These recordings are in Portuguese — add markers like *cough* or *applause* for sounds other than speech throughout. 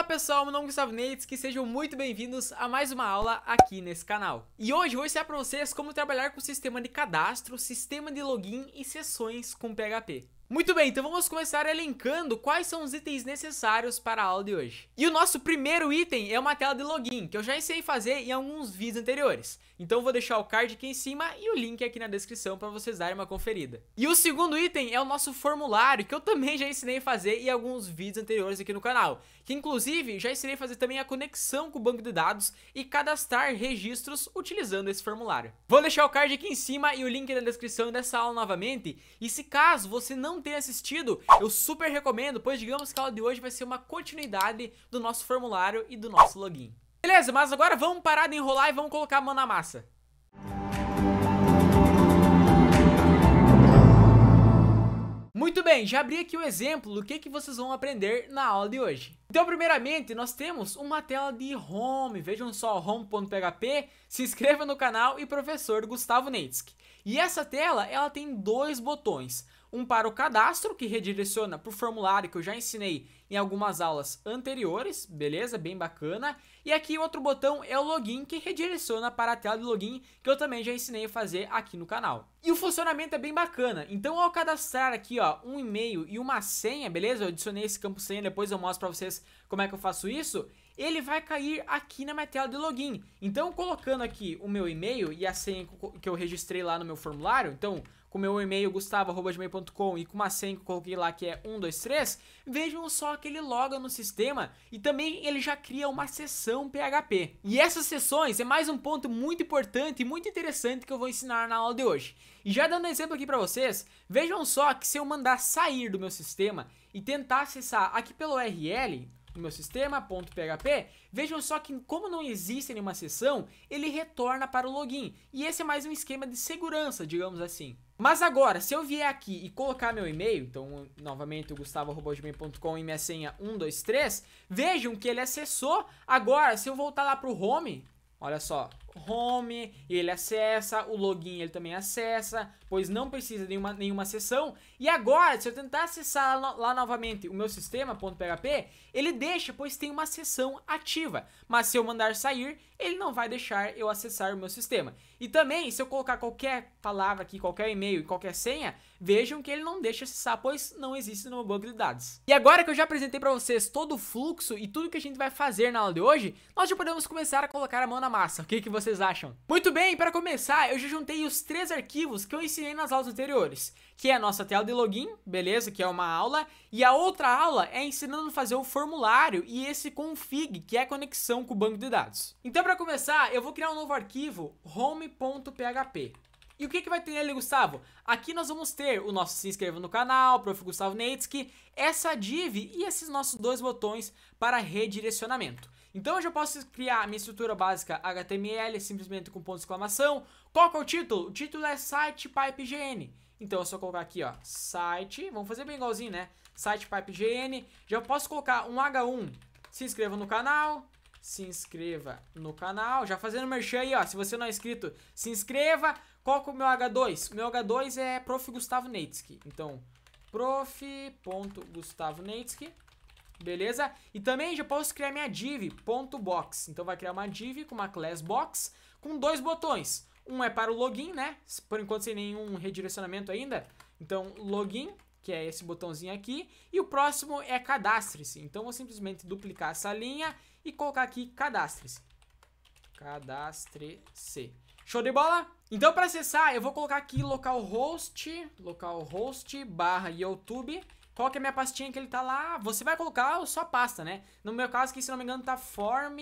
Olá pessoal, meu nome é Gustavo Neitz, que sejam muito bem-vindos a mais uma aula aqui nesse canal. E hoje vou ensinar para vocês como trabalhar com sistema de cadastro, sistema de login e sessões com PHP. Muito bem, então vamos começar elencando quais são os itens necessários para a aula de hoje. E o nosso primeiro item é uma tela de login, que eu já ensinei a fazer em alguns vídeos anteriores. Então vou deixar o card aqui em cima e o link aqui na descrição para vocês darem uma conferida. E o segundo item é o nosso formulário, que eu também já ensinei a fazer em alguns vídeos anteriores aqui no canal, que inclusive já ensinei a fazer também a conexão com o banco de dados e cadastrar registros utilizando esse formulário. Vou deixar o card aqui em cima e o link na descrição dessa aula novamente, e se caso você não tenha assistido, eu super recomendo, pois digamos que a aula de hoje vai ser uma continuidade do nosso formulário e do nosso login. Beleza, mas agora vamos parar de enrolar e vamos colocar a mão na massa. Muito bem, já abri aqui o exemplo do que, que vocês vão aprender na aula de hoje. Então, primeiramente, nós temos uma tela de home. Vejam só, home.php, se inscreva no canal e professor Gustavo Neitzke. E essa tela, ela tem dois botões um para o cadastro, que redireciona para o formulário que eu já ensinei em algumas aulas anteriores, beleza? Bem bacana. E aqui outro botão é o login, que redireciona para a tela de login, que eu também já ensinei a fazer aqui no canal. E o funcionamento é bem bacana, então ao cadastrar aqui ó, um e-mail e uma senha, beleza? Eu adicionei esse campo senha, depois eu mostro para vocês como é que eu faço isso ele vai cair aqui na minha tela de login. Então, colocando aqui o meu e-mail e a senha que eu registrei lá no meu formulário, então com meu e-mail gustavo.gmail.com e com uma senha que eu coloquei lá que é 123, vejam só que ele loga no sistema e também ele já cria uma sessão PHP. E essas sessões é mais um ponto muito importante e muito interessante que eu vou ensinar na aula de hoje. E já dando um exemplo aqui para vocês, vejam só que se eu mandar sair do meu sistema e tentar acessar aqui pelo URL, meu sistema.php, vejam só que como não existe nenhuma sessão, ele retorna para o login. E esse é mais um esquema de segurança, digamos assim. Mas agora, se eu vier aqui e colocar meu e-mail, então novamente o gustavo.gmail.com e minha senha 123, vejam que ele acessou. Agora, se eu voltar lá para o home, olha só, home, ele acessa, o login ele também acessa, pois não precisa de uma, nenhuma sessão. E agora, se eu tentar acessar lá, lá novamente o meu sistema.php, ele deixa, pois tem uma sessão ativa. Mas se eu mandar sair, ele não vai deixar eu acessar o meu sistema. E também, se eu colocar qualquer palavra aqui, qualquer e-mail e qualquer senha, vejam que ele não deixa acessar, pois não existe no banco de dados. E agora que eu já apresentei para vocês todo o fluxo e tudo que a gente vai fazer na aula de hoje, nós já podemos começar a colocar a mão na massa. O que, que você vocês acham? Muito bem, para começar, eu já juntei os três arquivos que eu ensinei nas aulas anteriores, que é a nossa tela de login, beleza, que é uma aula, e a outra aula é ensinando a fazer o formulário e esse config, que é a conexão com o banco de dados. Então, para começar, eu vou criar um novo arquivo, home.php. E o que, que vai ter ali Gustavo? Aqui nós vamos ter o nosso se inscreva no canal, Prof. Gustavo Netsky, essa div e esses nossos dois botões para redirecionamento. Então eu já posso criar minha estrutura básica HTML simplesmente com ponto de exclamação. Qual que é o título? O título é site PipeGN. Então é só colocar aqui, ó, site, vamos fazer bem igualzinho, né? Site PipeGN. Já posso colocar um H1. Se inscreva no canal, se inscreva no canal. Já fazendo merchan aí, ó. Se você não é inscrito, se inscreva. Qual que é o meu H2? O meu H2 é Prof. Gustavo Neitsky. Então, prof.gustavoneitzky beleza? E também já posso criar minha div, ponto .box. Então vai criar uma div com uma class box com dois botões. Um é para o login, né? Por enquanto sem nenhum redirecionamento ainda. Então login, que é esse botãozinho aqui, e o próximo é cadastre-se. Então vou simplesmente duplicar essa linha e colocar aqui cadastre-se. Cadastre-se. Show de bola? Então para acessar, eu vou colocar aqui localhost, localhost barra YouTube qual que é a minha pastinha que ele tá lá? Você vai colocar a sua pasta, né? No meu caso aqui, se não me engano, tá form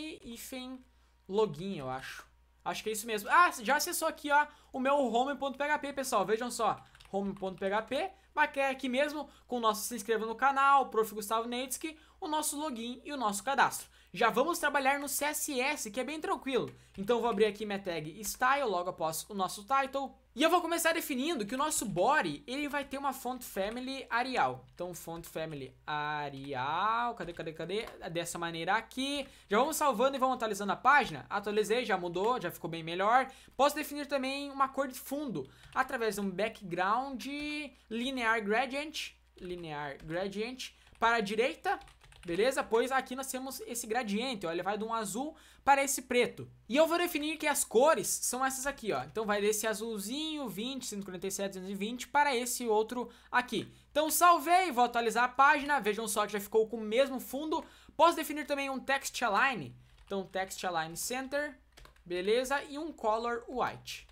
login, eu acho. Acho que é isso mesmo. Ah, já acessou aqui, ó, o meu home.php, pessoal. Vejam só, home.php, mas é aqui mesmo com o nosso se inscreva no canal, prof. Gustavo Neitzke, o nosso login e o nosso cadastro. Já vamos trabalhar no CSS, que é bem tranquilo. Então vou abrir aqui minha tag style logo após o nosso title, e eu vou começar definindo que o nosso body, ele vai ter uma font family Arial. Então, font family Arial, cadê, cadê, cadê? Dessa maneira aqui. Já vamos salvando e vamos atualizando a página. Atualizei, já mudou, já ficou bem melhor. Posso definir também uma cor de fundo através de um background linear gradient, linear gradient para a direita beleza? Pois aqui nós temos esse gradiente, ó, ele vai de um azul para esse preto. E eu vou definir que as cores são essas aqui, ó. Então vai desse azulzinho 20, 147, 220 para esse outro aqui. Então salvei, vou atualizar a página, vejam só que já ficou com o mesmo fundo. Posso definir também um text align, então text align center, beleza? E um color white.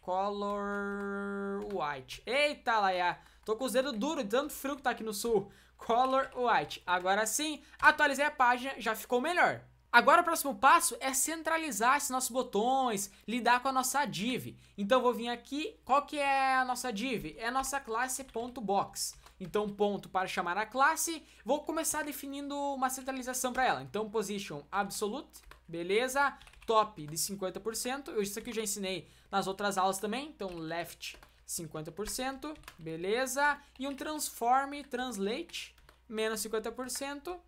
Color white. Eita, Laia, tô com os dedos duros, tanto frio que tá aqui no sul. Color White. Agora sim, atualizei a página, já ficou melhor. Agora o próximo passo é centralizar esses nossos botões, lidar com a nossa div. Então vou vir aqui, qual que é a nossa div? É a nossa classe.box. Então ponto para chamar a classe, vou começar definindo uma centralização para ela. Então position absolute, beleza? Top de 50%, isso aqui eu já ensinei nas outras aulas também, então left 50%, beleza? E um transform translate, menos 50%,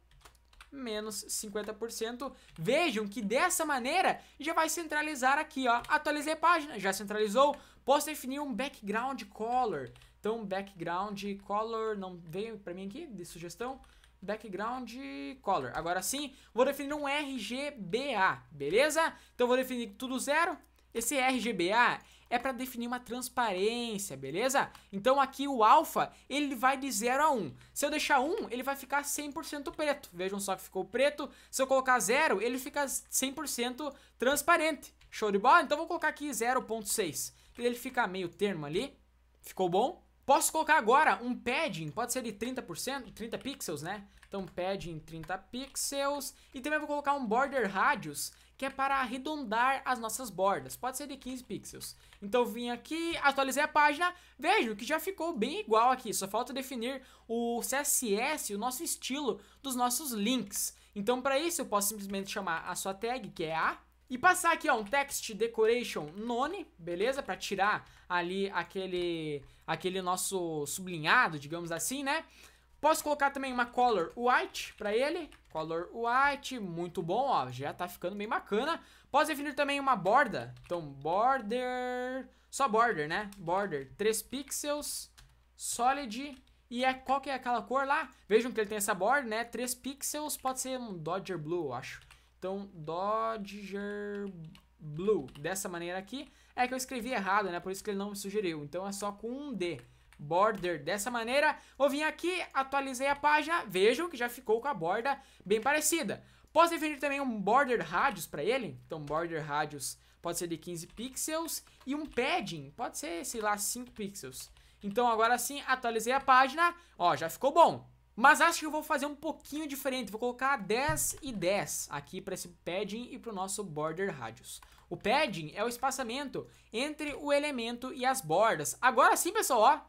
menos 50%. Vejam que dessa maneira já vai centralizar aqui, ó. Atualizei a página, já centralizou. Posso definir um background color. Então, background color, não veio para mim aqui de sugestão. Background color. Agora sim, vou definir um RGBA, beleza? Então, vou definir tudo zero. Esse RGBA é para definir uma transparência, beleza? Então aqui o alfa, ele vai de 0 a 1. Um. Se eu deixar 1, um, ele vai ficar 100% preto. Vejam só que ficou preto. Se eu colocar 0, ele fica 100% transparente. Show de bola? Então vou colocar aqui 0.6. Ele fica meio termo ali. Ficou bom? Posso colocar agora um padding, pode ser de 30%, 30 pixels, né? Então padding 30 pixels. E também vou colocar um border radius que é para arredondar as nossas bordas. Pode ser de 15 pixels. Então vim aqui, atualizei a página, vejo que já ficou bem igual aqui. Só falta definir o CSS, o nosso estilo dos nossos links. Então para isso eu posso simplesmente chamar a sua tag, que é a, e passar aqui, ó, um text decoration none, beleza? Para tirar ali aquele, aquele nosso sublinhado, digamos assim, né? Posso colocar também uma color white pra ele. Color white, muito bom, ó. Já tá ficando bem bacana. Posso definir também uma borda. Então, border... Só border, né? Border, 3 pixels, solid... E é, qual que é aquela cor lá? Vejam que ele tem essa borda, né? 3 pixels, pode ser um Dodger Blue, eu acho. Então, Dodger Blue, dessa maneira aqui. É que eu escrevi errado, né? Por isso que ele não me sugeriu. Então, é só com um D border dessa maneira. Vou vir aqui, atualizei a página, vejam que já ficou com a borda bem parecida. Posso definir também um border radius para ele, então border radius pode ser de 15 pixels e um padding, pode ser, sei lá, 5 pixels. Então agora sim, atualizei a página, ó, já ficou bom. Mas acho que eu vou fazer um pouquinho diferente, vou colocar 10 e 10 aqui para esse padding e para o nosso border radius. O padding é o espaçamento entre o elemento e as bordas. Agora sim, pessoal, ó,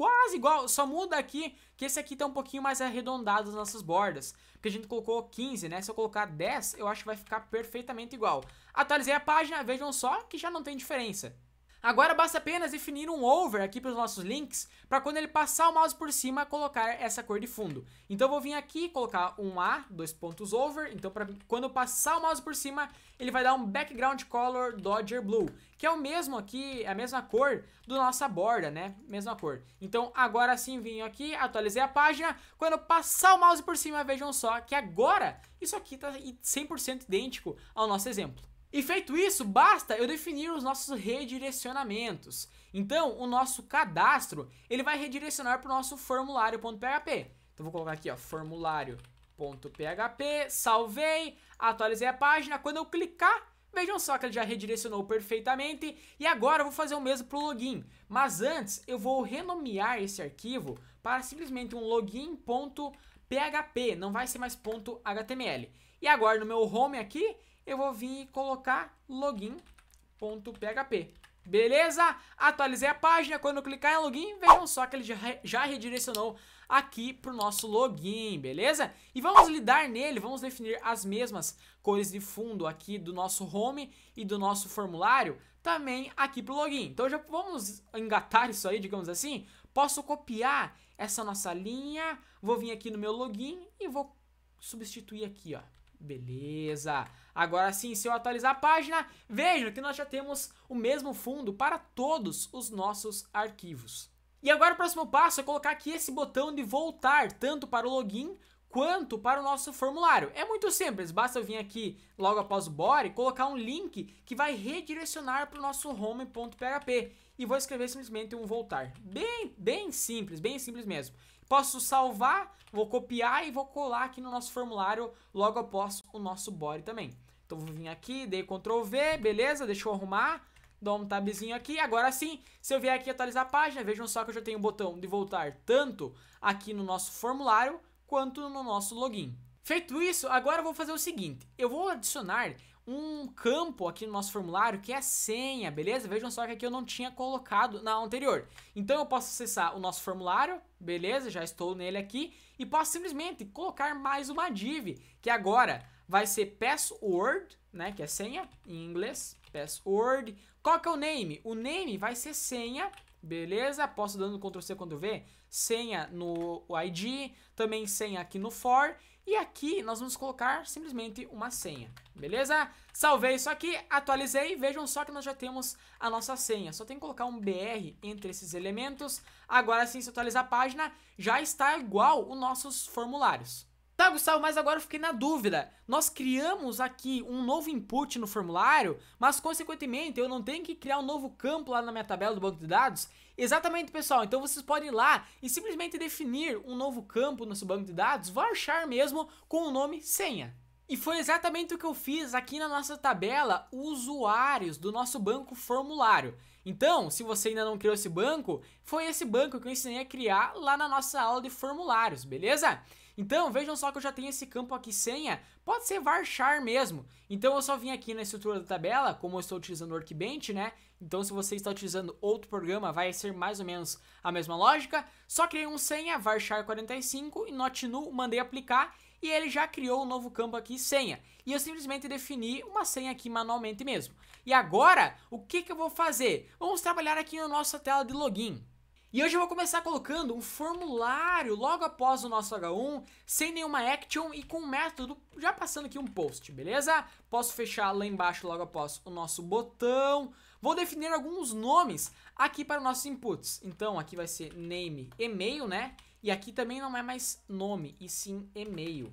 quase igual, só muda aqui que esse aqui tá um pouquinho mais arredondado nas nossas bordas. Porque a gente colocou 15, né? Se eu colocar 10, eu acho que vai ficar perfeitamente igual. Atualizei a página, vejam só que já não tem diferença. Agora basta apenas definir um over aqui para os nossos links, para quando ele passar o mouse por cima, colocar essa cor de fundo. Então eu vou vir aqui colocar um A, dois pontos over, então para quando eu passar o mouse por cima, ele vai dar um background color Dodger Blue, que é o mesmo aqui, é a mesma cor do nossa borda, né? Mesma cor. Então agora sim vim aqui, atualizei a página, quando eu passar o mouse por cima, vejam só que agora isso aqui está 100% idêntico ao nosso exemplo. E feito isso, basta eu definir os nossos redirecionamentos. Então, o nosso cadastro, ele vai redirecionar para o nosso formulário.php. Então, vou colocar aqui, ó, formulário.php, salvei, atualizei a página. Quando eu clicar, vejam só que ele já redirecionou perfeitamente. E agora eu vou fazer o mesmo para o login. Mas antes, eu vou renomear esse arquivo para simplesmente um login.php, não vai ser mais .html. E agora no meu home aqui, eu vou vir e colocar login.php. Beleza? Atualizei a página, quando eu clicar em login, vejam só que ele já, já redirecionou aqui para o nosso login, beleza? E vamos lidar nele, vamos definir as mesmas cores de fundo aqui do nosso home e do nosso formulário também aqui para o login. Então já vamos engatar isso aí, digamos assim. Posso copiar essa nossa linha, vou vir aqui no meu login e vou substituir aqui, ó, Beleza. Agora sim, se eu atualizar a página, veja que nós já temos o mesmo fundo para todos os nossos arquivos. E agora o próximo passo é colocar aqui esse botão de voltar, tanto para o login quanto para o nosso formulário. É muito simples, basta eu vir aqui logo após o body, colocar um link que vai redirecionar para o nosso home.php e vou escrever simplesmente um voltar. Bem, bem simples, bem simples mesmo. Posso salvar, vou copiar e vou colar aqui no nosso formulário logo após o nosso body também. Então vou vir aqui, dei Ctrl V, beleza, deixa eu arrumar. Dou um tabzinho aqui, agora sim, se eu vier aqui atualizar a página, vejam só que eu já tenho o botão de voltar tanto aqui no nosso formulário quanto no nosso login. Feito isso, agora eu vou fazer o seguinte, eu vou adicionar um campo aqui no nosso formulário que é senha, beleza? Vejam só que aqui eu não tinha colocado na anterior. Então eu posso acessar o nosso formulário, beleza? Já estou nele aqui e posso simplesmente colocar mais uma div, que agora vai ser password, né, que é senha em inglês, password. Qual que é o name? O name vai ser senha Beleza? Posso dando Ctrl C, quando V, senha no ID, também senha aqui no for, e aqui nós vamos colocar simplesmente uma senha, beleza? Salvei isso aqui, atualizei, vejam só que nós já temos a nossa senha. Só tem que colocar um BR entre esses elementos. Agora sim, se atualizar a página, já está igual os nossos formulários. Tá, Gustavo, mas agora eu fiquei na dúvida. Nós criamos aqui um novo input no formulário, mas consequentemente eu não tenho que criar um novo campo lá na minha tabela do banco de dados? Exatamente, pessoal. Então vocês podem ir lá e simplesmente definir um novo campo no seu banco de dados, varchar mesmo com o nome senha. E foi exatamente o que eu fiz aqui na nossa tabela usuários do nosso banco formulário. Então, se você ainda não criou esse banco, foi esse banco que eu ensinei a criar lá na nossa aula de formulários, beleza? Então, vejam só que eu já tenho esse campo aqui senha, pode ser varchar mesmo. Então eu só vim aqui na estrutura da tabela, como eu estou utilizando o Workbench, né? Então se você está utilizando outro programa, vai ser mais ou menos a mesma lógica. Só criei um senha, varchar 45 e not new, mandei aplicar e ele já criou um novo campo aqui, senha. E eu simplesmente defini uma senha aqui manualmente mesmo. E agora, o que, que eu vou fazer? Vamos trabalhar aqui na nossa tela de login. E hoje eu vou começar colocando um formulário logo após o nosso H1, sem nenhuma action e com um método já passando aqui um post, beleza? Posso fechar lá embaixo logo após o nosso botão. Vou definir alguns nomes aqui para nossos inputs. Então aqui vai ser name, e-mail, né? E aqui também não é mais nome, e sim e-mail.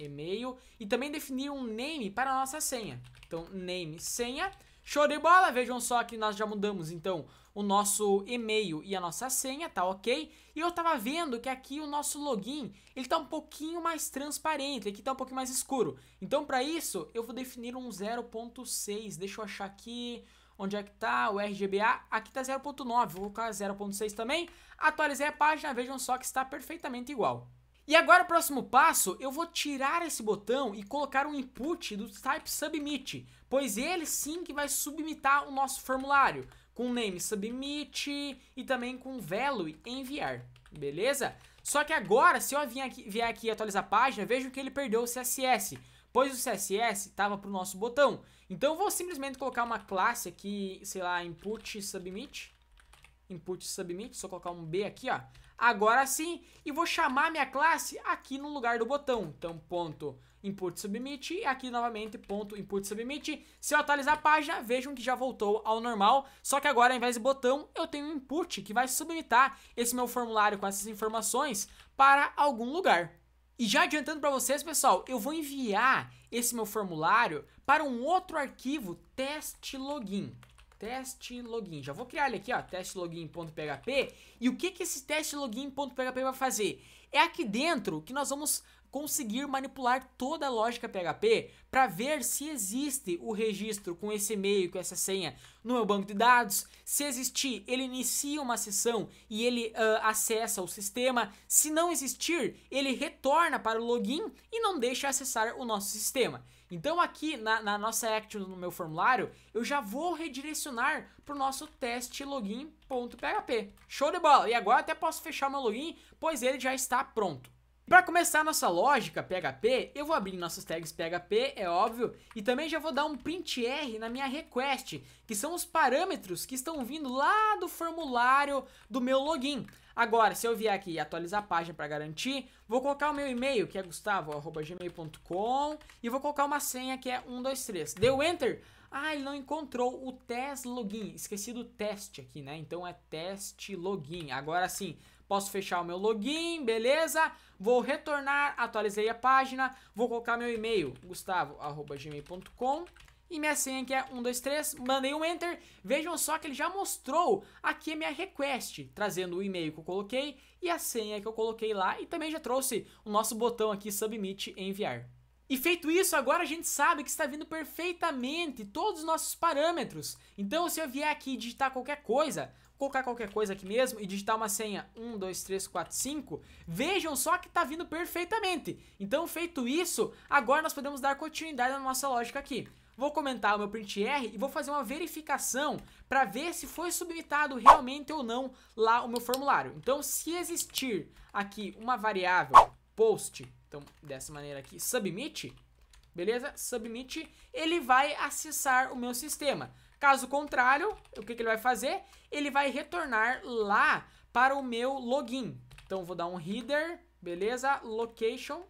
E-mail. E também definir um name para a nossa senha. Então name, senha. Show de bola, vejam só que nós já mudamos então o nosso e-mail e a nossa senha, tá ok? E eu tava vendo que aqui o nosso login, ele tá um pouquinho mais transparente, aqui tá um pouquinho mais escuro. Então para isso, eu vou definir um 0.6, deixa eu achar aqui... Onde é que tá o RGBA? Aqui tá 0.9, vou colocar 0.6 também. Atualizei a página, vejam só que está perfeitamente igual. E agora o próximo passo, eu vou tirar esse botão e colocar um input do type submit pois ele sim que vai submitar o nosso formulário, com name submit e também com value enviar, beleza? Só que agora, se eu vier aqui, vier aqui atualizar a página, vejo que ele perdeu o CSS, pois o CSS estava para o nosso botão. Então eu vou simplesmente colocar uma classe aqui, sei lá, input submit, input submit, só colocar um B aqui, ó. Agora sim, e vou chamar minha classe aqui no lugar do botão. Então, ponto input submit e aqui novamente ponto input submit. Se eu atualizar a página, vejam que já voltou ao normal, só que agora ao invés de botão, eu tenho um input que vai submitar esse meu formulário com essas informações para algum lugar. E já adiantando para vocês, pessoal, eu vou enviar esse meu formulário para um outro arquivo test login teste login. Já vou criar ele aqui, ó, teste login.php. E o que que esse teste login.php vai fazer? É aqui dentro que nós vamos conseguir manipular toda a lógica PHP para ver se existe o registro com esse e-mail, com essa senha no meu banco de dados. Se existir, ele inicia uma sessão e ele uh, acessa o sistema. Se não existir, ele retorna para o login e não deixa acessar o nosso sistema. Então aqui na, na nossa action no meu formulário, eu já vou redirecionar para o nosso teste login.php. Show de bola! E agora até posso fechar meu login, pois ele já está pronto. Para começar nossa lógica PHP, eu vou abrir nossos tags PHP, é óbvio, e também já vou dar um print r na minha request, que são os parâmetros que estão vindo lá do formulário do meu login. Agora, se eu vier aqui e atualizar a página para garantir, vou colocar o meu e-mail, que é gustavo.gmail.com, e vou colocar uma senha que é 123. Deu Enter? Ah, ele não encontrou o test login. Esqueci do teste aqui, né? Então é teste login. Agora sim, posso fechar o meu login, beleza? Vou retornar, atualizei a página, vou colocar meu e-mail, gustavo.gmail.com e minha senha que é 123, mandei um enter, vejam só que ele já mostrou aqui a minha request, trazendo o e-mail que eu coloquei e a senha que eu coloquei lá e também já trouxe o nosso botão aqui submit enviar. E feito isso, agora a gente sabe que está vindo perfeitamente todos os nossos parâmetros. Então, se eu vier aqui digitar qualquer coisa, colocar qualquer coisa aqui mesmo e digitar uma senha 12345, vejam só que está vindo perfeitamente. Então, feito isso, agora nós podemos dar continuidade na nossa lógica aqui. Vou comentar o meu print R e vou fazer uma verificação para ver se foi submitado realmente ou não lá o meu formulário. Então, se existir aqui uma variável post, então dessa maneira aqui, submit, beleza? Submit, ele vai acessar o meu sistema. Caso contrário, o que, que ele vai fazer? Ele vai retornar lá para o meu login. Então, vou dar um header, beleza? Location,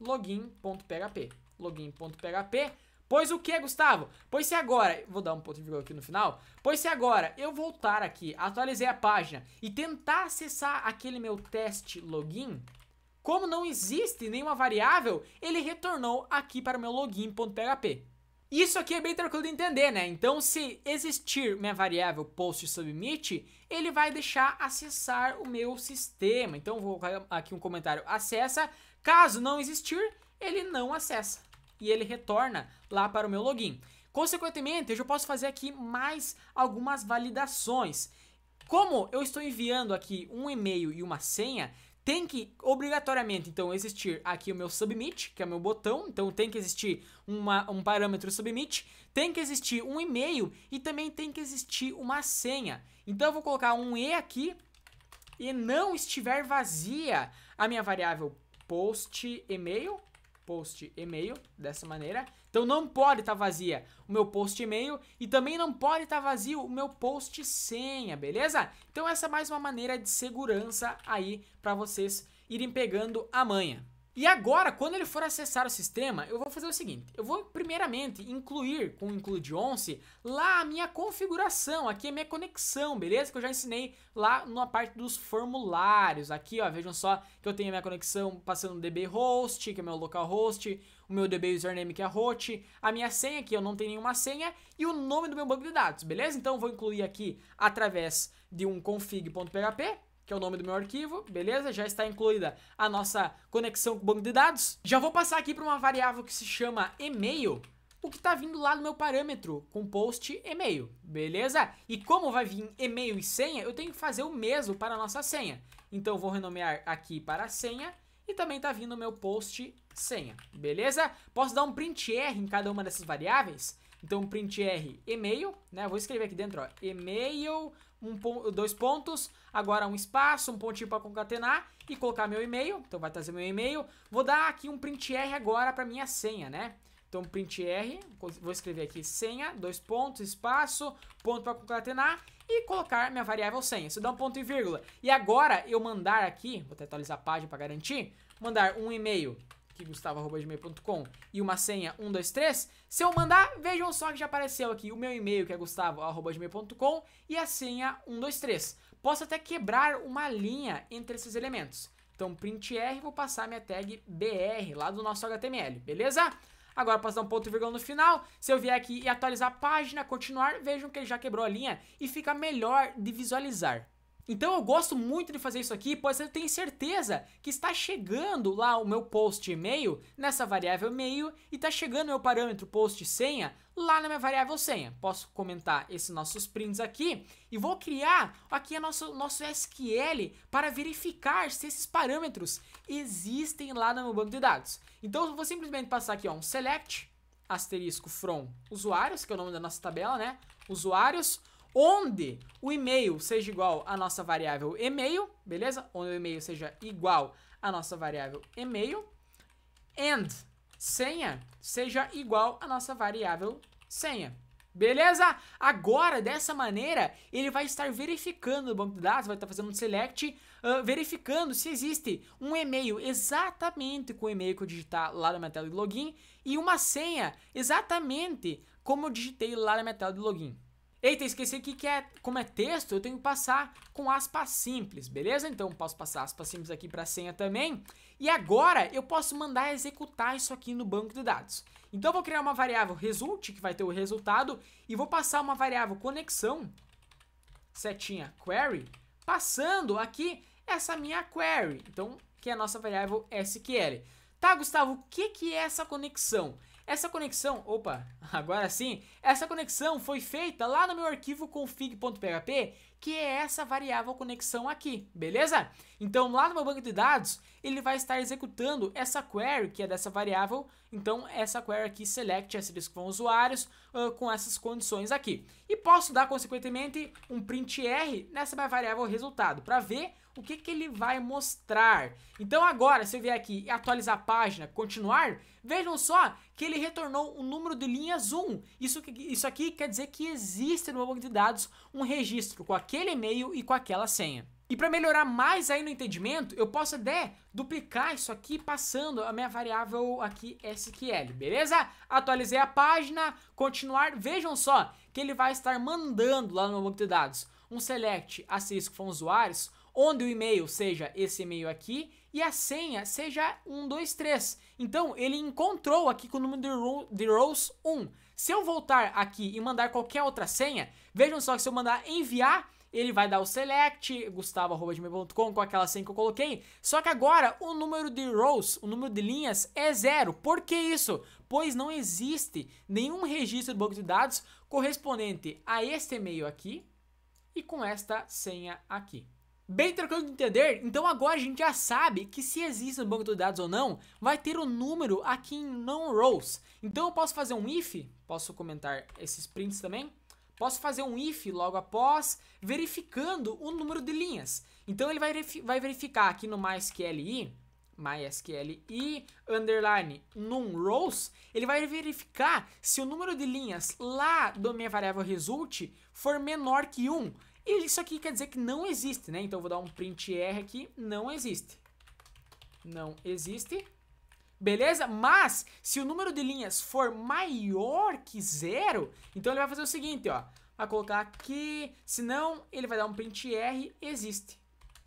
login.php login.php. Pois o que, Gustavo? Pois se agora, vou dar um ponto de vírgula aqui no final, pois se agora eu voltar aqui, atualizei a página e tentar acessar aquele meu teste login, como não existe nenhuma variável, ele retornou aqui para o meu login.php. Isso aqui é bem tranquilo de entender, né? Então, se existir minha variável post submit, ele vai deixar acessar o meu sistema. Então, vou colocar aqui um comentário acessa. Caso não existir, ele não acessa e ele retorna lá para o meu login. Consequentemente, eu já posso fazer aqui mais algumas validações. Como eu estou enviando aqui um e-mail e uma senha, tem que obrigatoriamente então existir aqui o meu submit, que é o meu botão, então tem que existir uma, um parâmetro submit, tem que existir um e-mail e também tem que existir uma senha. Então eu vou colocar um e aqui e não estiver vazia a minha variável post e-mail post e-mail dessa maneira. Então não pode estar tá vazia o meu post e-mail e também não pode estar tá vazio o meu post senha, beleza? Então essa é mais uma maneira de segurança aí para vocês irem pegando amanhã. E agora, quando ele for acessar o sistema, eu vou fazer o seguinte. Eu vou, primeiramente, incluir com o include 11 lá a minha configuração, aqui a minha conexão, beleza? Que eu já ensinei lá na parte dos formulários. Aqui, ó, vejam só que eu tenho a minha conexão passando o DB host, que é meu localhost, o meu DB username que é root, a minha senha aqui, eu não tenho nenhuma senha, e o nome do meu banco de dados, beleza? Então, eu vou incluir aqui através de um config.php, que é o nome do meu arquivo, beleza? Já está incluída a nossa conexão com o banco de dados. Já vou passar aqui para uma variável que se chama e-mail, o que está vindo lá no meu parâmetro com post e-mail, beleza? E como vai vir e-mail e senha, eu tenho que fazer o mesmo para a nossa senha. Então vou renomear aqui para senha e também está vindo o meu post senha, beleza? Posso dar um print R em cada uma dessas variáveis? Então print R e-mail, né? Vou escrever aqui dentro, ó, e-mail um dois pontos, agora um espaço, um pontinho para concatenar e colocar meu e-mail. Então vai trazer meu e-mail. Vou dar aqui um print R agora para minha senha, né? Então print R vou escrever aqui senha, dois pontos, espaço, ponto para concatenar e colocar minha variável senha. Isso dá um ponto e vírgula. E agora eu mandar aqui, vou até atualizar a página para garantir, mandar um e-mail gustavo.gmail.com e uma senha 123, se eu mandar, vejam só que já apareceu aqui o meu e-mail que é gustavo.gmail.com e a senha 123. Posso até quebrar uma linha entre esses elementos. Então, print R, vou passar minha tag BR lá do nosso HTML, beleza? Agora posso dar um ponto e vírgula no final. Se eu vier aqui e atualizar a página, continuar, vejam que ele já quebrou a linha e fica melhor de visualizar. Então eu gosto muito de fazer isso aqui, pois eu tenho certeza que está chegando lá o meu post e-mail nessa variável e-mail e está chegando o meu parâmetro post senha lá na minha variável senha. Posso comentar esses nossos prints aqui e vou criar aqui o nosso, nosso SQL para verificar se esses parâmetros existem lá no meu banco de dados. Então eu vou simplesmente passar aqui ó, um select asterisco from usuários, que é o nome da nossa tabela, né? Usuários onde o e-mail seja igual à nossa variável e-mail, beleza? Onde o e-mail seja igual à nossa variável e-mail. And senha seja igual à nossa variável senha. Beleza? Agora, dessa maneira, ele vai estar verificando no banco de dados, vai estar fazendo um select, uh, verificando se existe um e-mail exatamente com o e-mail que eu digitar lá na minha tela de login e uma senha exatamente como eu digitei lá na minha tela de login. Eita, esqueci aqui que é, como é texto, eu tenho que passar com aspas simples, beleza? Então posso passar aspas simples aqui para senha também. E agora eu posso mandar executar isso aqui no banco de dados. Então vou criar uma variável result, que vai ter o resultado, e vou passar uma variável conexão, setinha query, passando aqui essa minha query, então que é a nossa variável SQL. Tá, Gustavo, o que, que é essa conexão? Essa conexão, opa, *laughs* agora sim, essa conexão foi feita lá no meu arquivo config.php, que é essa variável conexão aqui, beleza? Então lá no meu banco de dados, ele vai estar executando essa query, que é dessa variável, então essa query aqui, select asterisco com usuários, uh, com essas condições aqui. E posso dar, consequentemente, um print r nessa variável resultado, para ver o que, que ele vai mostrar. Então agora, se eu vier aqui e atualizar a página, continuar, vejam só que ele retornou o um número de linhas 1. Isso, isso aqui quer dizer que existe no meu banco de dados um registro com aquele e-mail e com aquela senha. E para melhorar mais aí no entendimento, eu posso até duplicar isso aqui passando a minha variável aqui SQL, beleza? Atualizei a página, continuar, vejam só que ele vai estar mandando lá no meu banco de dados um select asterisco com usuários onde o e-mail seja esse e-mail aqui e a senha seja 123. Então ele encontrou aqui com o número de, ro de rows 1. Se eu voltar aqui e mandar qualquer outra senha, vejam só que se eu mandar enviar, ele vai dar o select, gustavo.com com aquela senha que eu coloquei. Só que agora o número de rows, o número de linhas é zero. Por que isso? Pois não existe nenhum registro do banco de dados correspondente a este e-mail aqui e com esta senha aqui. Bem tranquilo de entender, então agora a gente já sabe que se existe um banco de dados ou não, vai ter o um número aqui em non-rows. Então eu posso fazer um if, posso comentar esses prints também, posso fazer um if logo após, verificando o número de linhas. Então ele vai verificar aqui no MySQLi, MySQLi underline rows ele vai verificar se o número de linhas lá do minha variável result for menor que 1. E isso aqui quer dizer que não existe, né? Então eu vou dar um print R aqui, não existe. Não existe. Beleza? Mas, se o número de linhas for maior que zero, então ele vai fazer o seguinte, ó. Vai colocar aqui, senão ele vai dar um print R, existe.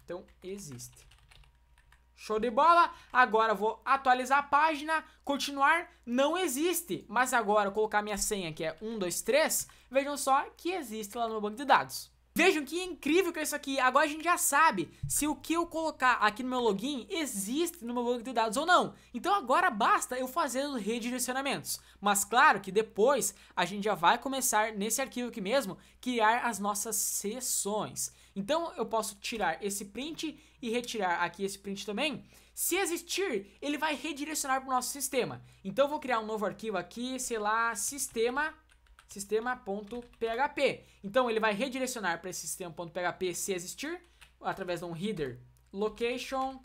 Então, existe. Show de bola. Agora vou atualizar a página, continuar, não existe. Mas agora colocar minha senha, que é 123, vejam só que existe lá no meu banco de dados. Vejam que incrível que é isso aqui. Agora a gente já sabe se o que eu colocar aqui no meu login existe no meu banco de dados ou não. Então agora basta eu fazer os redirecionamentos. Mas claro que depois a gente já vai começar nesse arquivo aqui mesmo criar as nossas sessões. Então eu posso tirar esse print e retirar aqui esse print também. Se existir, ele vai redirecionar para o nosso sistema. Então eu vou criar um novo arquivo aqui, sei lá, sistema sistema.php. Então ele vai redirecionar para esse sistema.php se existir, através de um header location,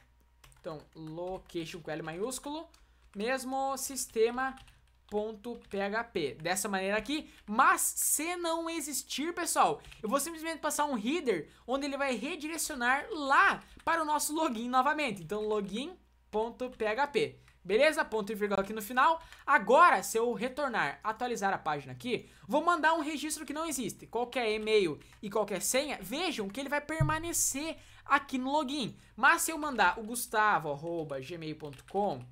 então location com L maiúsculo, mesmo sistema.php. Dessa maneira aqui, mas se não existir, pessoal, eu vou simplesmente passar um header onde ele vai redirecionar lá para o nosso login novamente. Então login.php. Beleza? Ponto e vírgula aqui no final. Agora, se eu retornar, atualizar a página aqui, vou mandar um registro que não existe. Qualquer e-mail e qualquer senha, vejam que ele vai permanecer aqui no login. Mas se eu mandar o gustavo.gmail.com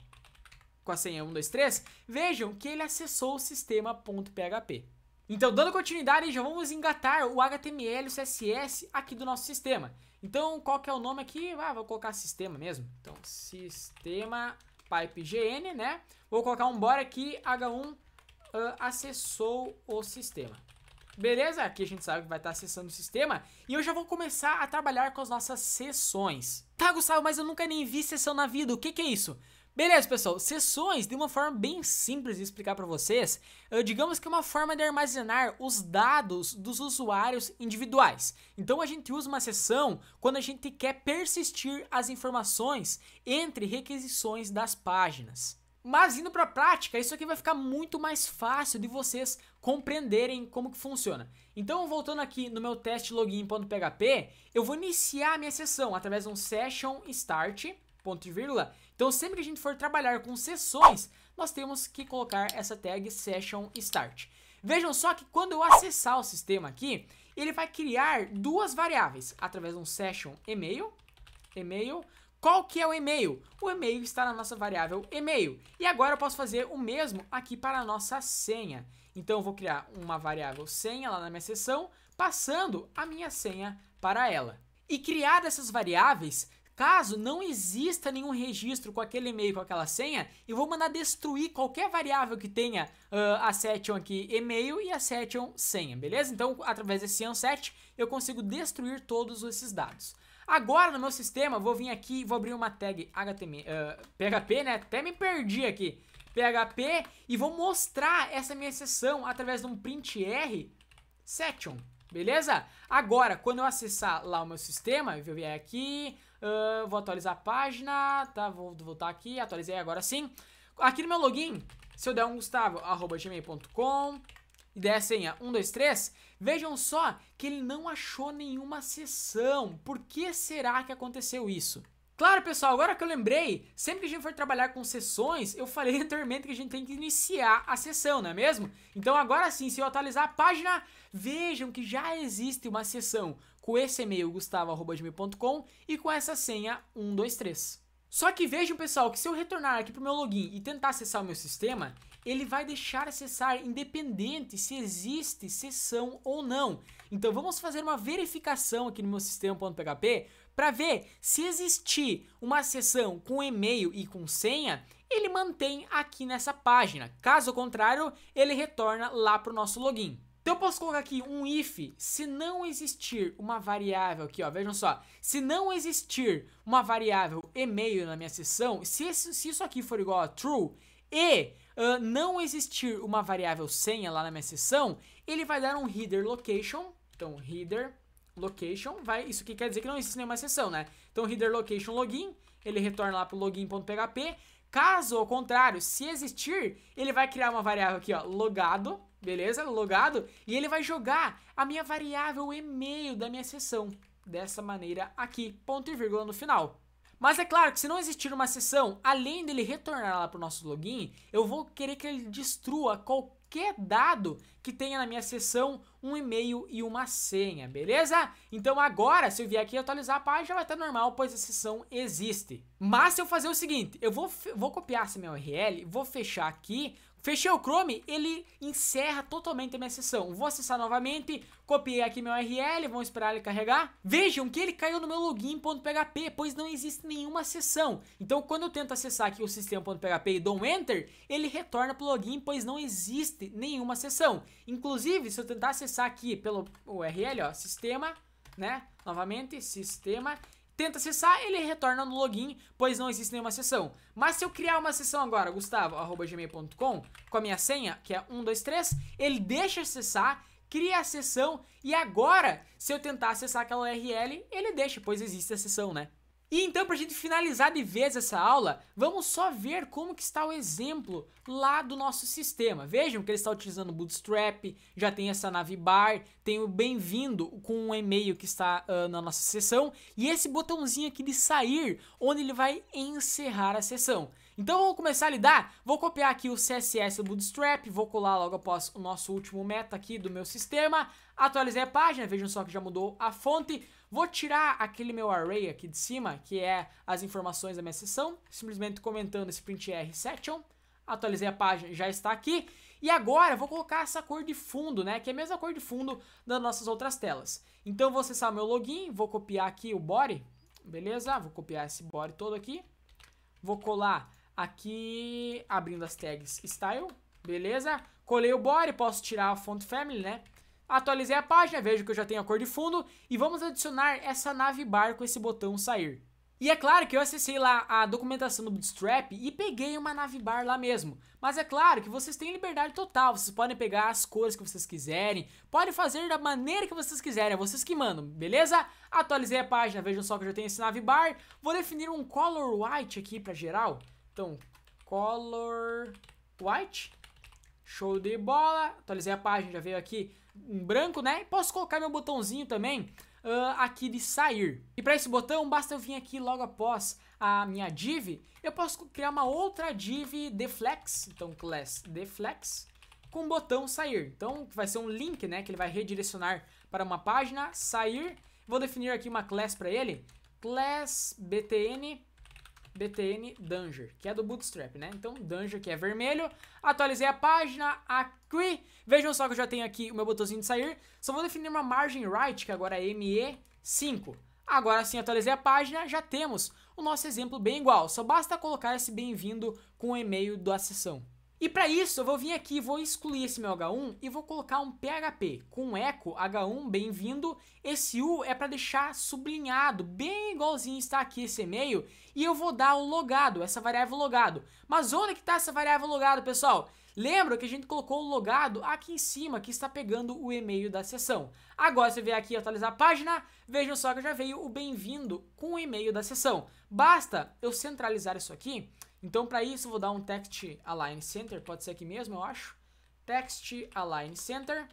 com a senha 123, vejam que ele acessou o sistema.php. Então, dando continuidade, já vamos engatar o HTML e o CSS aqui do nosso sistema. Então, qual que é o nome aqui? Ah, vou colocar sistema mesmo. Então, sistema pipe GN, né? Vou colocar um bora aqui. H1 uh, ah, acessou o sistema. Beleza? Aqui a gente sabe que vai estar tá acessando o sistema. E eu já vou começar a trabalhar com as nossas sessões. Tá, Gustavo, mas eu nunca nem vi sessão na vida. O que, que é isso? Beleza, pessoal, sessões de uma forma bem simples de explicar para vocês, eh, digamos que é uma forma de armazenar os dados dos usuários individuais. Então a gente usa uma sessão quando a gente quer persistir as informações entre requisições das páginas. Mas indo para a prática, isso aqui vai ficar muito mais fácil de vocês compreenderem como que funciona. Então, voltando aqui no meu teste login.php, eu vou iniciar a minha sessão através de um session start, ponto e vírgula, então sempre que a gente for trabalhar com sessões, nós temos que colocar essa tag session start. Vejam só que quando eu acessar o sistema aqui, ele vai criar duas variáveis através de um session email, email qual que é o e-mail? O e-mail está na nossa variável e-mail. E agora eu posso fazer o mesmo aqui para a nossa senha. Então eu vou criar uma variável senha lá na minha sessão, passando a minha senha para ela. E criar essas variáveis Caso não exista nenhum registro com aquele e-mail, com aquela senha, eu vou mandar destruir qualquer variável que tenha uh, a section aqui e-mail e a section senha, beleza? Então, através desse unset, eu consigo destruir todos esses dados. Agora no meu sistema, vou vir aqui, vou abrir uma tag HTML, uh, ah, PHP, né? Até me perdi aqui. PHP e vou mostrar essa minha sessão através de um printr section, beleza? Agora, quando eu acessar lá o meu sistema, eu vir aqui, Uh, vou atualizar a página, tá? Vou voltar aqui, atualizei agora sim. Aqui no meu login, se eu der um gustavo, arroba gmail.com e der a senha 123, vejam só que ele não achou nenhuma sessão. Por que será que aconteceu isso? Claro, pessoal, agora que eu lembrei, sempre que a gente for trabalhar com sessões, eu falei *laughs* anteriormente que a gente tem que iniciar a sessão, não é mesmo? Então agora sim, se eu atualizar a página, vejam que já existe uma sessão com esse e-mail gustavo.gmail.com e com essa senha 123. Só que vejam, pessoal, que se eu retornar aqui para o meu login e tentar acessar o meu sistema, ele vai deixar acessar independente se existe sessão ou não. Então vamos fazer uma verificação aqui no meu sistema.php para ver se existir uma sessão com e-mail e com senha, ele mantém aqui nessa página. Caso contrário, ele retorna lá para o nosso login. Então eu posso colocar aqui um if se não existir uma variável aqui, ó, vejam só, se não existir uma variável e-mail na minha sessão, se, esse, se isso aqui for igual a true e uh, não existir uma variável senha lá na minha sessão, ele vai dar um header location, então header location, vai, isso aqui quer dizer que não existe nenhuma sessão, né? Então header location login, ele retorna lá pro login.php, caso ao contrário, se existir, ele vai criar uma variável aqui, ó, logado, beleza? Logado. E ele vai jogar a minha variável e-mail da minha sessão. Dessa maneira aqui, ponto e vírgula no final. Mas é claro que se não existir uma sessão, além dele retornar lá para o nosso login, eu vou querer que ele destrua qualquer dado que tenha na minha sessão um e-mail e uma senha, beleza? Então agora, se eu vier aqui atualizar a página, vai estar normal, pois a sessão existe. Mas se eu fazer o seguinte, eu vou, vou copiar essa minha URL, vou fechar aqui, Fechei o Chrome, ele encerra totalmente a minha sessão. Vou acessar novamente, copiei aqui meu URL, vamos esperar ele carregar. Vejam que ele caiu no meu login.php, pois não existe nenhuma sessão. Então quando eu tento acessar aqui o sistema.php e dou um enter, ele retorna para o login, pois não existe nenhuma sessão. Inclusive, se eu tentar acessar aqui pelo URL, ó, sistema, né, novamente, sistema, tenta acessar, ele retorna no login, pois não existe nenhuma sessão. Mas se eu criar uma sessão agora, gustavo.gmail.com, com a minha senha, que é 123, ele deixa acessar, cria a sessão e agora, se eu tentar acessar aquela URL, ele deixa, pois existe a sessão, né? E então, para a gente finalizar de vez essa aula, vamos só ver como que está o exemplo lá do nosso sistema. Vejam que ele está utilizando o Bootstrap, já tem essa navbar, tem o bem-vindo com um e-mail que está uh, na nossa sessão, e esse botãozinho aqui de sair, onde ele vai encerrar a sessão. Então vamos começar a lidar, vou copiar aqui o CSS do Bootstrap, vou colar logo após o nosso último meta aqui do meu sistema, atualizei a página, vejam só que já mudou a fonte, Vou tirar aquele meu array aqui de cima, que é as informações da minha sessão, simplesmente comentando esse printr section, atualizei a página, já está aqui, e agora vou colocar essa cor de fundo, né, que é a mesma cor de fundo das nossas outras telas. Então vou acessar meu login, vou copiar aqui o body, beleza? Vou copiar esse body todo aqui, vou colar aqui, abrindo as tags style, beleza? Colei o body, posso tirar a font family, né? Atualizei a página, vejo que eu já tenho a cor de fundo e vamos adicionar essa nave bar com esse botão sair. E é claro que eu acessei lá a documentação do Bootstrap e peguei uma navbar lá mesmo. Mas é claro que vocês têm liberdade total, vocês podem pegar as cores que vocês quiserem, podem fazer da maneira que vocês quiserem, é vocês que mandam, beleza? Atualizei a página, vejam só que eu já tenho esse navbar. Vou definir um color white aqui para geral. Então, color white, show de bola. Atualizei a página, já veio aqui um branco, né? E posso colocar meu botãozinho também uh, aqui de sair. E para esse botão, basta eu vir aqui logo após a minha div, eu posso criar uma outra div deflex, então class deflex, com botão sair. Então vai ser um link, né, que ele vai redirecionar para uma página, sair. Vou definir aqui uma class para ele, class btn btn danger, que é do Bootstrap, né? Então, danger que é vermelho. Atualizei a página aqui. Vejam só que eu já tenho aqui o meu botãozinho de sair. Só vou definir uma margem right, que agora é ME5. Agora sim, atualizei a página, já temos o nosso exemplo bem igual. Só basta colocar esse bem-vindo com o e-mail da sessão. E para isso eu vou vir aqui, vou excluir esse meu H1 e vou colocar um PHP com echo eco H1 bem-vindo. Esse U é para deixar sublinhado, bem igualzinho está aqui esse e-mail. E eu vou dar o logado, essa variável logado. Mas onde que está essa variável logado, pessoal? Lembra que a gente colocou o logado aqui em cima, que está pegando o e-mail da sessão. Agora se eu vier aqui atualizar a página, vejam só que já veio o bem-vindo com o e-mail da sessão. Basta eu centralizar isso aqui então, para isso, vou dar um text align center, pode ser aqui mesmo, eu acho. Text align center,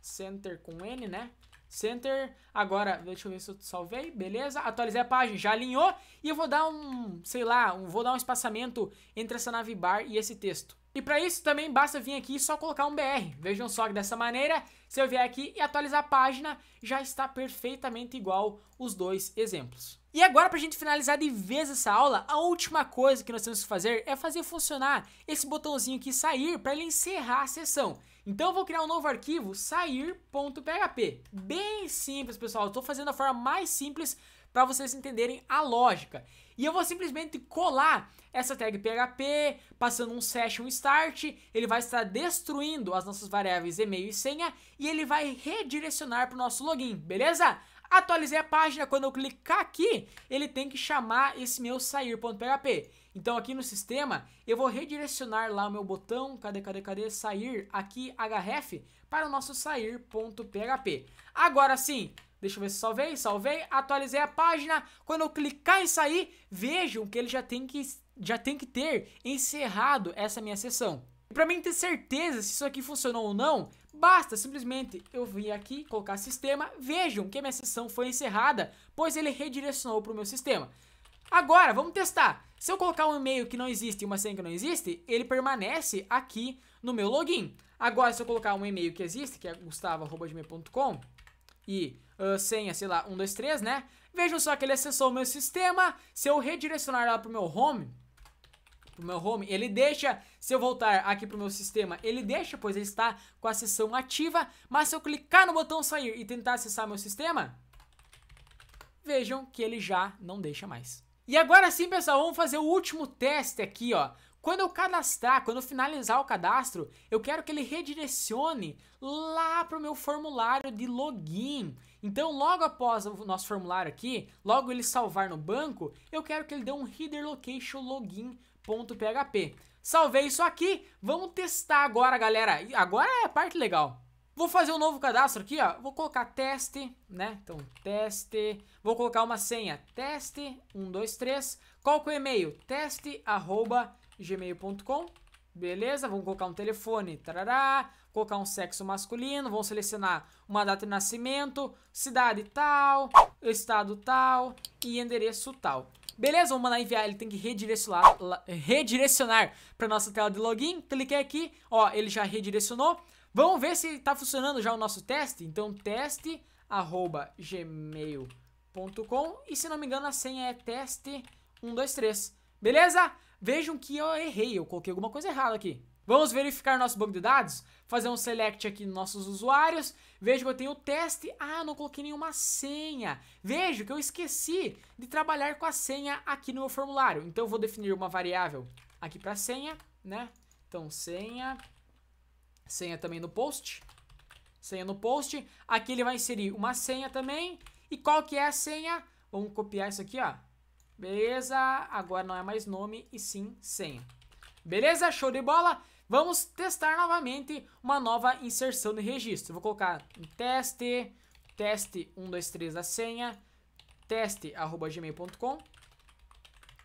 center com N, né? Center, agora, deixa eu ver se eu salvei, beleza, atualizei a página, já alinhou, e eu vou dar um, sei lá, um, vou dar um espaçamento entre essa navbar e esse texto. E para isso também basta vir aqui e só colocar um BR, vejam só que dessa maneira se eu vier aqui e atualizar a página, já está perfeitamente igual os dois exemplos. E agora, para a gente finalizar de vez essa aula, a última coisa que nós temos que fazer é fazer funcionar esse botãozinho aqui, sair, para ele encerrar a sessão. Então eu vou criar um novo arquivo, sair.php. Bem simples, pessoal. Estou fazendo a forma mais simples para vocês entenderem a lógica. E eu vou simplesmente colar essa tag PHP, passando um session start, ele vai estar destruindo as nossas variáveis e-mail e senha e ele vai redirecionar para o nosso login, beleza? Atualizei a página, quando eu clicar aqui, ele tem que chamar esse meu sair.php. Então aqui no sistema, eu vou redirecionar lá o meu botão, cadê, cadê, cadê, sair, aqui, href, para o nosso sair.php. Agora sim, Deixa eu ver se salvei, salvei, atualizei a página. Quando eu clicar em sair, vejam que ele já tem que, já tem que ter encerrado essa minha sessão. E para mim ter certeza se isso aqui funcionou ou não, basta simplesmente eu vir aqui, colocar sistema, vejam que a minha sessão foi encerrada, pois ele redirecionou para o meu sistema. Agora, vamos testar. Se eu colocar um e-mail que não existe e uma senha que não existe, ele permanece aqui no meu login. Agora, se eu colocar um e-mail que existe, que é gustavo.gmail.com, e uh, senha, sei lá, 1, 2, 3, né? Vejam só que ele acessou o meu sistema. Se eu redirecionar ela pro meu home, pro meu home, ele deixa, se eu voltar aqui pro meu sistema, ele deixa, pois ele está com a sessão ativa. Mas se eu clicar no botão sair e tentar acessar meu sistema, vejam que ele já não deixa mais. E agora sim, pessoal, vamos fazer o último teste aqui, ó. Quando eu cadastrar, quando eu finalizar o cadastro, eu quero que ele redirecione lá para o meu formulário de login. Então, logo após o nosso formulário aqui, logo ele salvar no banco, eu quero que ele dê um header location login.php. Salvei isso aqui, vamos testar agora, galera. Agora é a parte legal. Vou fazer um novo cadastro aqui, ó. Vou colocar teste, né? Então, teste. Vou colocar uma senha. Teste, 123. Qual que é o e-mail? Teste, arroba, gmail.com. Beleza, vamos colocar um telefone, tarará, colocar um sexo masculino, vamos selecionar uma data de nascimento, cidade tal, estado tal e endereço tal. Beleza, vamos mandar enviar, ele tem que redirecionar, redirecionar para nossa tela de login. Cliquei aqui, ó, ele já redirecionou. Vamos ver se está funcionando já o nosso teste. Então, teste arroba gmail.com e se não me engano a senha é teste 123. Beleza? Vejam que eu errei, eu coloquei alguma coisa errada aqui. Vamos verificar nosso banco de dados, fazer um select aqui nos nossos usuários. Vejo que eu tenho o teste. Ah, não coloquei nenhuma senha. Vejo que eu esqueci de trabalhar com a senha aqui no meu formulário. Então eu vou definir uma variável aqui para senha, né? Então senha, senha também no post, senha no post. Aqui ele vai inserir uma senha também. E qual que é a senha? Vamos copiar isso aqui, ó. Beleza? Agora não é mais nome e sim senha. Beleza? Show de bola? Vamos testar novamente uma nova inserção de registro. Vou colocar teste, teste 123 da senha, teste arroba gmail.com.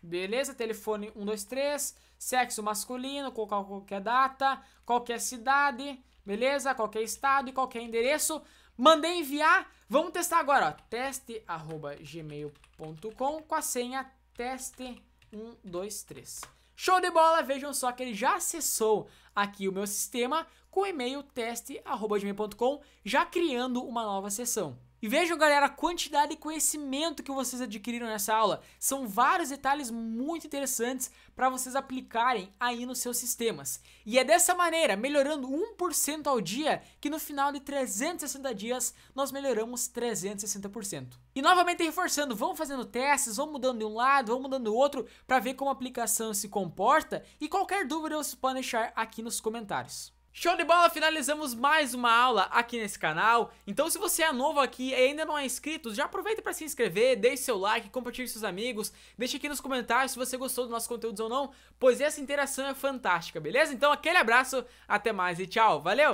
Beleza? Telefone 123, sexo masculino, colocar qualquer data, qualquer cidade, beleza? Qualquer estado e qualquer endereço. Mandei enviar. Vamos testar agora, teste@gmail.com com a senha teste123. Show de bola, vejam só que ele já acessou aqui o meu sistema com o e-mail teste@gmail.com, já criando uma nova sessão. E vejam, galera, a quantidade de conhecimento que vocês adquiriram nessa aula. São vários detalhes muito interessantes para vocês aplicarem aí nos seus sistemas. E é dessa maneira, melhorando 1% ao dia, que no final de 360 dias nós melhoramos 360%. E novamente reforçando, vamos fazendo testes, vamos mudando de um lado, vamos mudando do outro para ver como a aplicação se comporta e qualquer dúvida vocês podem deixar aqui nos comentários. Show de bola, finalizamos mais uma aula aqui nesse canal. Então se você é novo aqui e ainda não é inscrito, já aproveita para se inscrever, deixe seu like, compartilhe com seus amigos, deixe aqui nos comentários se você gostou dos nossos conteúdos ou não, pois essa interação é fantástica, beleza? Então aquele abraço, até mais e tchau, valeu!